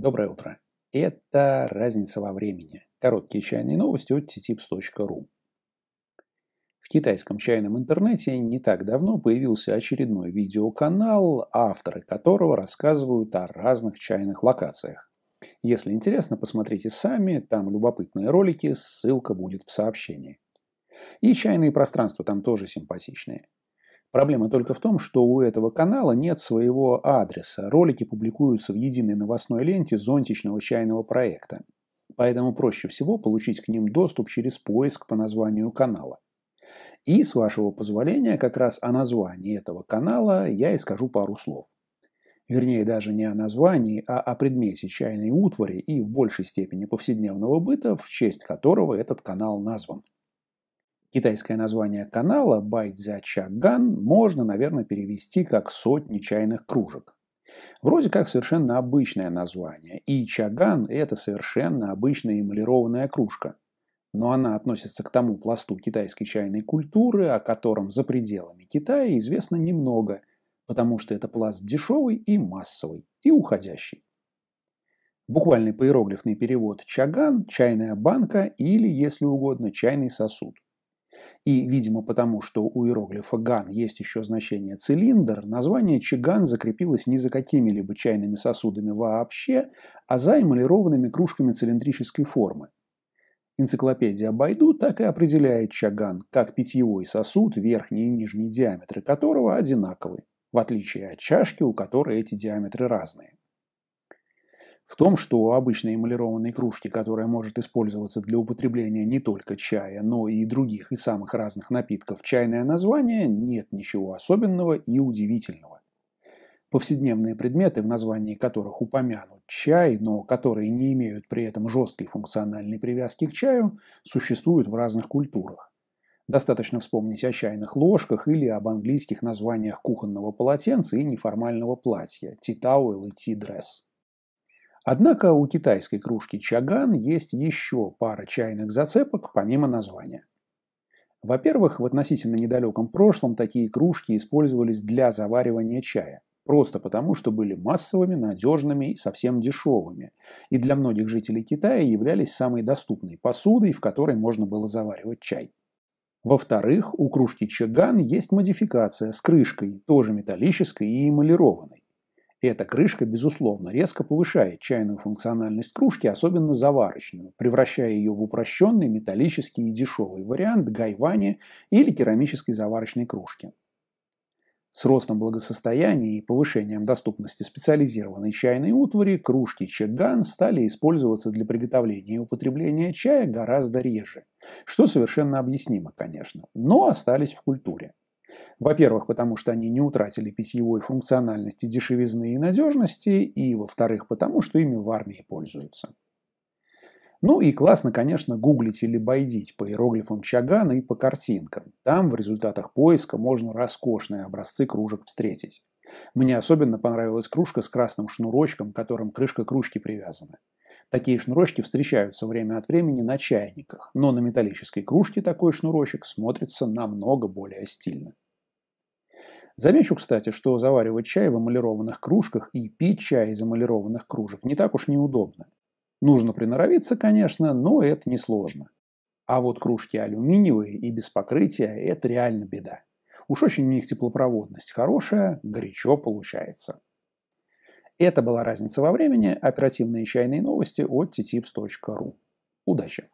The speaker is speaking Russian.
Доброе утро. Это разница во времени. Короткие чайные новости от ttipс.ru. В китайском чайном интернете не так давно появился очередной видеоканал, авторы которого рассказывают о разных чайных локациях. Если интересно, посмотрите сами, там любопытные ролики, ссылка будет в сообщении. И чайные пространства там тоже симпатичные. Проблема только в том, что у этого канала нет своего адреса. Ролики публикуются в единой новостной ленте зонтичного чайного проекта. Поэтому проще всего получить к ним доступ через поиск по названию канала. И, с вашего позволения, как раз о названии этого канала я и скажу пару слов. Вернее, даже не о названии, а о предмете чайной утвари и в большей степени повседневного быта, в честь которого этот канал назван – Китайское название канала Байдзя Чаган можно, наверное, перевести как «сотни чайных кружек». Вроде как совершенно обычное название, и чаган – это совершенно обычная эмалированная кружка. Но она относится к тому пласту китайской чайной культуры, о котором за пределами Китая известно немного, потому что это пласт дешевый и массовый, и уходящий. Буквальный поиероглифный перевод «чаган» – чайная банка или, если угодно, чайный сосуд. И, видимо, потому что у иероглифа «ган» есть еще значение «цилиндр», название «чиган» закрепилось не за какими-либо чайными сосудами вообще, а за эмалированными кружками цилиндрической формы. Энциклопедия Байду так и определяет чаган как питьевой сосуд, верхний и нижний диаметры которого одинаковы, в отличие от чашки, у которой эти диаметры разные в том, что обычные эмалированные кружки, которая может использоваться для употребления не только чая, но и других и самых разных напитков, чайное название, нет ничего особенного и удивительного. Повседневные предметы, в названии которых упомянут чай, но которые не имеют при этом жесткой функциональной привязки к чаю, существуют в разных культурах. Достаточно вспомнить о чайных ложках или об английских названиях кухонного полотенца и неформального платья – tea towel и tea dress. Однако у китайской кружки чаган есть еще пара чайных зацепок помимо названия. Во-первых, в относительно недалеком прошлом такие кружки использовались для заваривания чая, просто потому, что были массовыми, надежными и совсем дешевыми, и для многих жителей Китая являлись самой доступной посудой, в которой можно было заваривать чай. Во-вторых, у кружки чаган есть модификация с крышкой, тоже металлической и эмалированной. Эта крышка, безусловно, резко повышает чайную функциональность кружки, особенно заварочную, превращая ее в упрощенный металлический и дешевый вариант гайвани или керамической заварочной кружки. С ростом благосостояния и повышением доступности специализированной чайной утвари кружки чеган стали использоваться для приготовления и употребления чая гораздо реже, что совершенно объяснимо, конечно, но остались в культуре. Во-первых, потому что они не утратили питьевой функциональности, дешевизны и надежности, и, во-вторых, потому что ими в армии пользуются. Ну и классно, конечно, гуглить или байдить по иероглифам Чагана и по картинкам. Там в результатах поиска можно роскошные образцы кружек встретить. Мне особенно понравилась кружка с красным шнурочком, которым крышка кружки привязана. Такие шнурочки встречаются время от времени на чайниках, но на металлической кружке такой шнурочек смотрится намного более стильно. Замечу, кстати, что заваривать чай в эмалированных кружках и пить чай из эмалированных кружек не так уж неудобно. Нужно приноровиться, конечно, но это несложно. А вот кружки алюминиевые и без покрытия – это реально беда. Уж очень у них теплопроводность хорошая, горячо получается. Это была разница во времени. Оперативные чайные новости от ttipс.ru. Удачи!